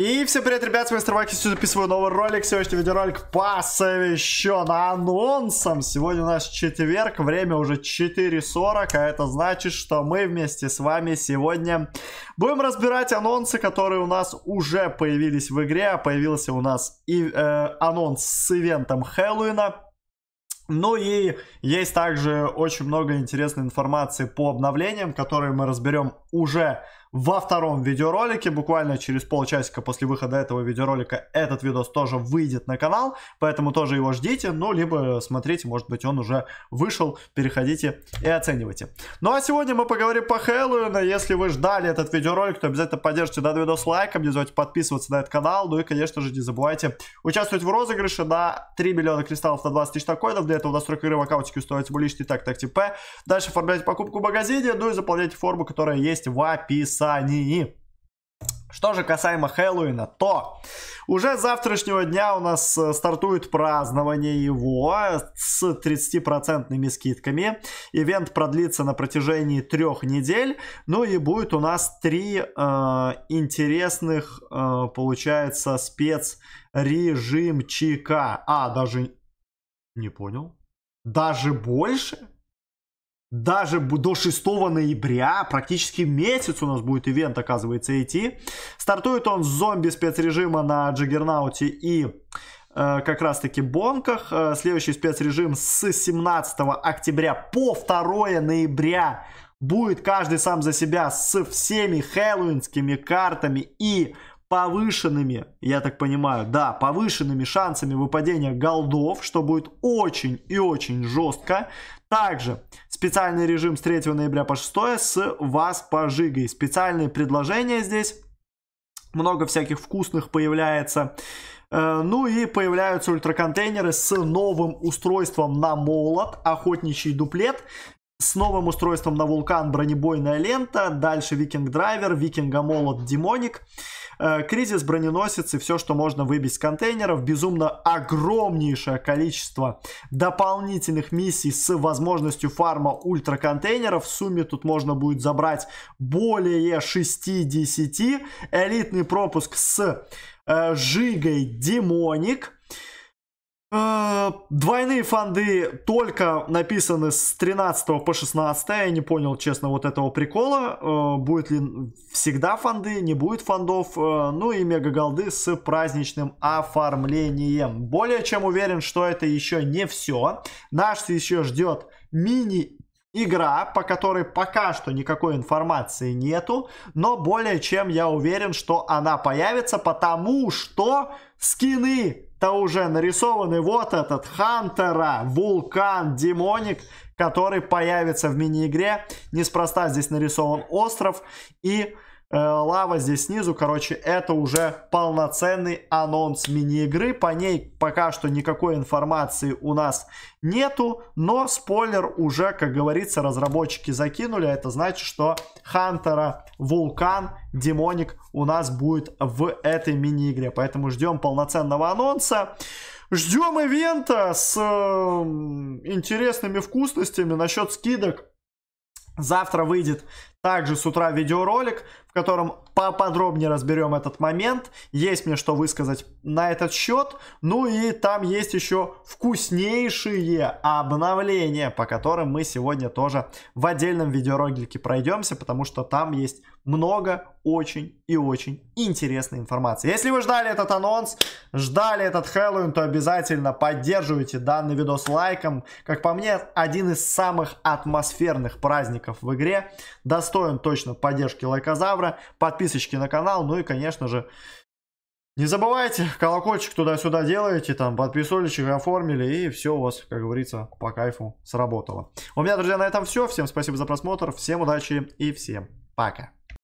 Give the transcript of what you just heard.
И всем привет, ребят, с вами Старбакс, я записываю новый ролик. Сегодняшний видеоролик посвящен анонсам. Сегодня у нас четверг, время уже 4.40, а это значит, что мы вместе с вами сегодня будем разбирать анонсы, которые у нас уже появились в игре. А появился у нас и э, анонс с ивентом Хэллоуина. Ну и есть также очень много интересной информации по обновлениям, которые мы разберем уже во втором видеоролике. Буквально через полчасика после выхода этого видеоролика этот видос тоже выйдет на канал, поэтому тоже его ждите, ну, либо смотрите, может быть, он уже вышел, переходите и оценивайте. Ну, а сегодня мы поговорим по Хэллоуину. Если вы ждали этот видеоролик, то обязательно поддержите данный видос лайком, не забывайте подписываться на этот канал, ну и, конечно же, не забывайте участвовать в розыгрыше на 3 миллиона кристаллов на 20 тысяч такой для этого настройка игры в аккаунтике установить буличный так так типа. Дальше оформляйте покупку в магазине, ну и заполняйте форму, которая есть в описании. Что же касаемо Хэллоуина, то уже с завтрашнего дня у нас э, стартует празднование его э, с 30% скидками. Ивент продлится на протяжении трех недель. Ну и будет у нас три э, интересных, э, получается, спец режимчика. А, даже не понял. Даже больше? Даже до 6 ноября, практически месяц у нас будет ивент, оказывается, идти. Стартует он с зомби спецрежима на Джаггернауте и э, как раз таки Бонках. Э, следующий спецрежим с 17 октября по 2 ноября будет каждый сам за себя с всеми хэллоуинскими картами и повышенными, я так понимаю, да, повышенными шансами выпадения голдов, что будет очень и очень жестко. Также специальный режим с 3 ноября по 6 с вас пожигой. Специальные предложения здесь, много всяких вкусных появляется. Э, ну и появляются ультраконтейнеры с новым устройством на молот, охотничий дуплет с новым устройством на вулкан бронебойная лента, дальше викинг драйвер, викинга молот, демоник. Э, кризис, броненосец и все, что можно выбить с контейнеров. Безумно огромнейшее количество дополнительных миссий с возможностью фарма ультраконтейнеров. В сумме тут можно будет забрать более 60. Элитный пропуск с э, Жигой Демоник. Э, двойные фанды только написаны с 13 по 16. Я не понял, честно, вот этого прикола. Э, будет ли всегда фанды, не будет фандов. Э, ну и мегаголды с праздничным оформлением. Более чем уверен, что это еще не все. Нас еще ждет мини игра, по которой пока что никакой информации нету, но более чем я уверен, что она появится, потому что скины то уже нарисованы вот этот Хантера, Вулкан, Демоник, который появится в мини-игре. Неспроста здесь нарисован остров и Э, лава здесь снизу. Короче, это уже полноценный анонс мини-игры. По ней пока что никакой информации у нас нету. Но спойлер уже, как говорится, разработчики закинули. А это значит, что Хантера, Вулкан, Демоник у нас будет в этой мини-игре. Поэтому ждем полноценного анонса. Ждем ивента с э, интересными вкусностями насчет скидок. Завтра выйдет также с утра видеоролик, в котором поподробнее разберем этот момент. Есть мне что высказать на этот счет. Ну и там есть еще вкуснейшие обновления, по которым мы сегодня тоже в отдельном видеоролике пройдемся, потому что там есть много очень и очень интересной информации. Если вы ждали этот анонс, ждали этот Хэллоуин, то обязательно поддерживайте данный видос лайком. Как по мне, один из самых атмосферных праздников в игре. Достаточно достоин точно поддержки лайкозавра, подписочки на канал, ну и, конечно же, не забывайте, колокольчик туда-сюда делаете, там подписоличек оформили, и все у вас, как говорится, по кайфу сработало. У меня, друзья, на этом все. Всем спасибо за просмотр, всем удачи и всем пока.